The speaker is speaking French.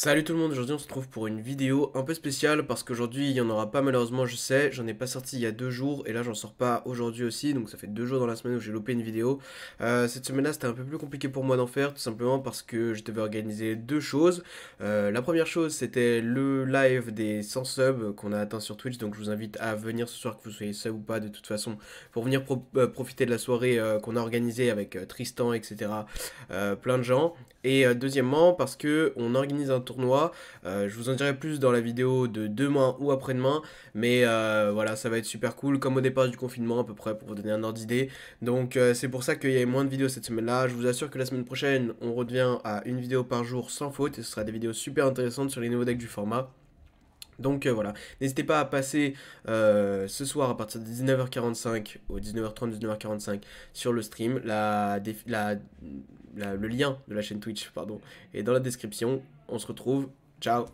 Salut tout le monde, aujourd'hui on se retrouve pour une vidéo un peu spéciale parce qu'aujourd'hui il n'y en aura pas malheureusement je sais, j'en ai pas sorti il y a deux jours et là j'en sors pas aujourd'hui aussi donc ça fait deux jours dans la semaine où j'ai loupé une vidéo. Euh, cette semaine là c'était un peu plus compliqué pour moi d'en faire tout simplement parce que je devais organiser deux choses. Euh, la première chose c'était le live des 100 subs qu'on a atteint sur Twitch donc je vous invite à venir ce soir que vous soyez sub ou pas de toute façon pour venir euh, profiter de la soirée qu'on a organisée avec Tristan etc. plein de gens. Et deuxièmement parce que on organise un tournoi. Euh, je vous en dirai plus dans la vidéo de demain ou après-demain. Mais euh, voilà, ça va être super cool, comme au départ du confinement à peu près, pour vous donner un ordre d'idée. Donc euh, c'est pour ça qu'il y a moins de vidéos cette semaine-là. Je vous assure que la semaine prochaine, on revient à une vidéo par jour sans faute. Et ce sera des vidéos super intéressantes sur les nouveaux decks du format. Donc voilà, n'hésitez pas à passer ce soir à partir de 19h45 au 19h30, 19h45 sur le stream. La, la le lien de la chaîne Twitch, pardon, Et dans la description. On se retrouve. Ciao